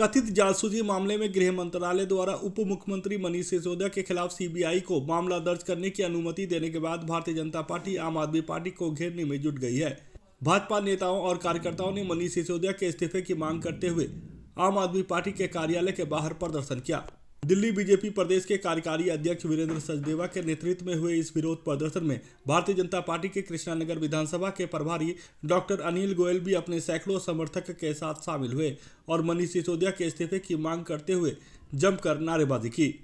कथित जासूसी मामले में गृह मंत्रालय द्वारा उप मुख्यमंत्री मनीष सिसोदिया के खिलाफ सीबीआई को मामला दर्ज करने की अनुमति देने के बाद भारतीय जनता पार्टी आम आदमी पार्टी को घेरने में जुट गई है भाजपा नेताओं और कार्यकर्ताओं ने मनीष सिसोदिया के इस्तीफे की मांग करते हुए आम आदमी पार्टी के कार्यालय के बाहर प्रदर्शन किया दिल्ली बीजेपी प्रदेश के कार्यकारी अध्यक्ष वीरेंद्र सचदेवा के नेतृत्व में हुए इस विरोध प्रदर्शन में भारतीय जनता पार्टी के कृष्णानगर विधानसभा के प्रभारी डॉक्टर अनिल गोयल भी अपने सैकड़ों समर्थक के साथ शामिल हुए और मनीष सिसोदिया के इस्तीफे की मांग करते हुए जमकर नारेबाजी की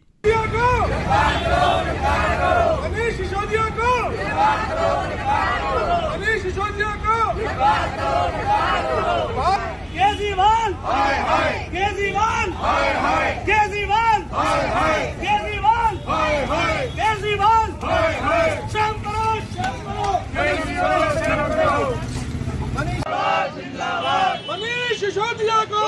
सिसोदिया को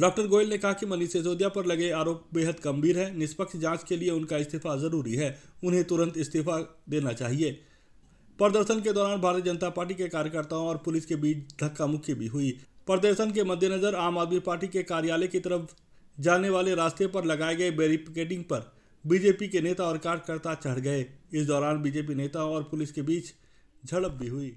डॉक्टर गोयल ने कहा कि मनीष सिसोदिया पर लगे आरोप बेहद गंभीर है निष्पक्ष जांच के लिए उनका इस्तीफा जरूरी है उन्हें तुरंत इस्तीफा देना चाहिए प्रदर्शन के दौरान भारतीय जनता पार्टी के कार्यकर्ताओं और पुलिस के बीच धक्का मुक्की भी हुई प्रदर्शन के मद्देनजर आम आदमी पार्टी के कार्यालय की तरफ जाने वाले रास्ते पर लगाए गए बैरिकेडिंग पर बीजेपी के नेता और कार्यकर्ता चढ़ गए इस दौरान बीजेपी नेताओं और पुलिस के बीच झड़प भी हुई